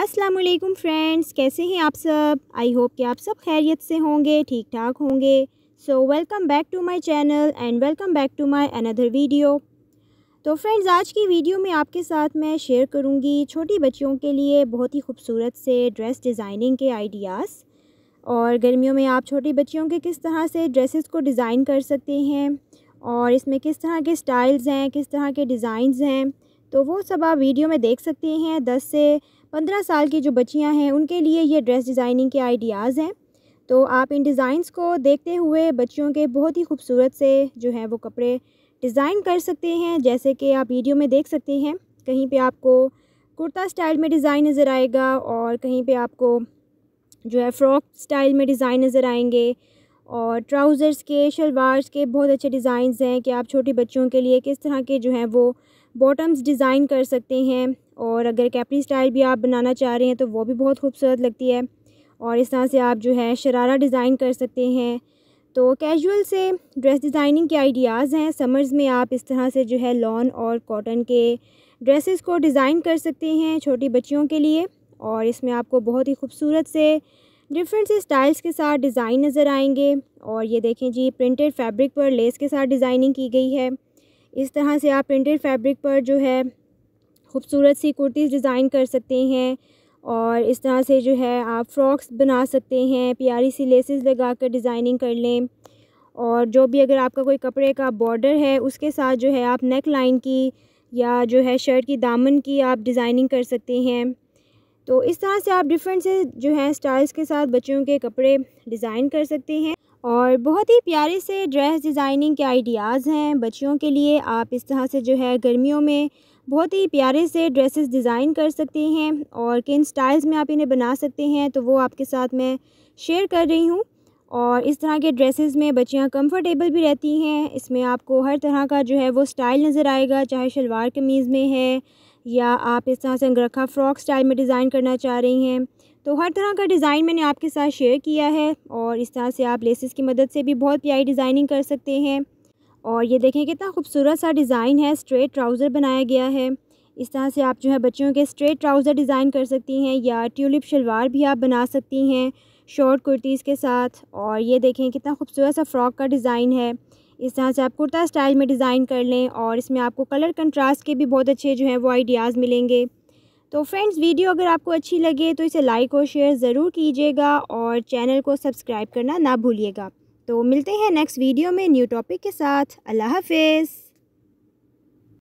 अस्सलाम वालेकुम फ्रेंड्स कैसे हैं आप सब आई होप कि आप सब खैरियत से होंगे ठीक ठाक होंगे so welcome back to my channel and welcome back to my another video तो फ्रेंड्स आज की वीडियो में आपके साथ मैं शेयर करूंगी छोटी बच्चियों के लिए बहुत ही खूबसूरत से ड्रेस डिज़ाइनिंग के आइडियाज़ और गर्मियों में आप छोटी बच्चियों के किस तरह से ड्रेसेस को डिज़ाइन कर सकते हैं और इसमें किस तरह के स्टाइल्स हैं किस तरह के डिज़ाइंस हैं तो वो सब आप वीडियो में देख सकते हैं दस से पंद्रह साल की जो बच्चियाँ हैं उनके लिए ये ड्रेस डिज़ाइनिंग के आइडियाज़ हैं तो आप इन डिज़ाइंस को देखते हुए बच्चियों के बहुत ही खूबसूरत से जो है वो कपड़े डिज़ाइन कर सकते हैं जैसे कि आप वीडियो में देख सकते हैं कहीं पे आपको कुर्ता स्टाइल में डिज़ाइन नज़र आएगा और कहीं पे आपको जो है फ़्रॉक स्टाइल में डिज़ाइन नज़र आएंगे और ट्राउज़र्स के शलवार्स के बहुत अच्छे डिज़ाइन हैं कि आप छोटी बच्चों के लिए किस तरह के जो हैं वो बॉटम्स डिज़ाइन कर सकते हैं और अगर कैपरी स्टाइल भी आप बनाना चाह रहे हैं तो वो भी बहुत खूबसूरत लगती है और इस तरह से आप जो है शरारा डिज़ाइन कर सकते हैं तो कैजुअल से ड्रेस डिज़ाइनिंग के आइडियाज़ हैं समर्स में आप इस तरह से जो है लॉन और कॉटन के ड्रेसेस को डिज़ाइन कर सकते हैं छोटी बच्चियों के लिए और इसमें आपको बहुत ही खूबसूरत से डिफरेंट से स्टाइल्स के साथ डिज़ाइन नज़र आएंगे और ये देखें जी प्रिंटेड फैब्रिक पर लेस के साथ डिज़ाइनिंग की गई है इस तरह से आप प्रिंटेड फैब्रिक पर जो है खूबसूरत सी कुर्तीज़ डिज़ाइन कर सकते हैं और इस तरह से जो है आप फ्रॉक्स बना सकते हैं प्यारी सी लेसेस लगा कर डिज़ाइनिंग कर लें और जो भी अगर आपका कोई कपड़े का बॉर्डर है उसके साथ जो है आप नेक लाइन की या जो है शर्ट की दामन की आप डिज़ाइनिंग कर सकते हैं तो इस तरह से आप डिफरेंट से जो है स्टाइल्स के साथ बच्चों के कपड़े डिज़ाइन कर सकते हैं और बहुत ही प्यारे से ड्रेस डिज़ाइनिंग के आइडियाज़ हैं बच्चियों के लिए आप इस तरह से जो है गर्मियों में बहुत ही प्यारे से ड्रेसेस डिज़ाइन कर सकते हैं और किन स्टाइल्स में आप इन्हें बना सकते हैं तो वो आपके साथ मैं शेयर कर रही हूँ और इस तरह के ड्रेसेस में बच्चियाँ कंफर्टेबल भी रहती हैं इसमें आपको हर तरह का जो है वो स्टाइल नज़र आएगा चाहे शलवार कमीज़ में है या आप इस तरह से अंगरखा फ्रॉक स्टाइल में डिज़ाइन करना चाह रही हैं तो हर तरह का डिज़ाइन मैंने आपके साथ शेयर किया है और इस तरह से आप लेसिस की मदद से भी बहुत प्यारी डिज़ाइनिंग कर सकते हैं और ये देखें कितना खूबसूरत सा डिज़ाइन है स्ट्रेट ट्राउज़र बनाया गया है इस तरह से आप जो है बच्चों के स्ट्रेट ट्राउज़र डिज़ाइन कर सकती हैं या ट्यूलिप शलवार भी आप बना सकती हैं शॉर्ट कुर्तीज़ के साथ और ये देखें कितना खूबसूरत सा फ़्रॉक का डिज़ाइन है इस तरह से आप कुर्ता स्टाइल में डिज़ाइन कर लें और इसमें आपको कलर कंट्रास्ट के भी बहुत अच्छे जो हैं वो आइडियाज़ मिलेंगे तो फ्रेंड्स वीडियो अगर आपको अच्छी लगे तो इसे लाइक और शेयर ज़रूर कीजिएगा और चैनल को सब्सक्राइब करना ना भूलिएगा तो मिलते हैं नेक्स्ट वीडियो में न्यू टॉपिक के साथ अल्लाह हाफिज़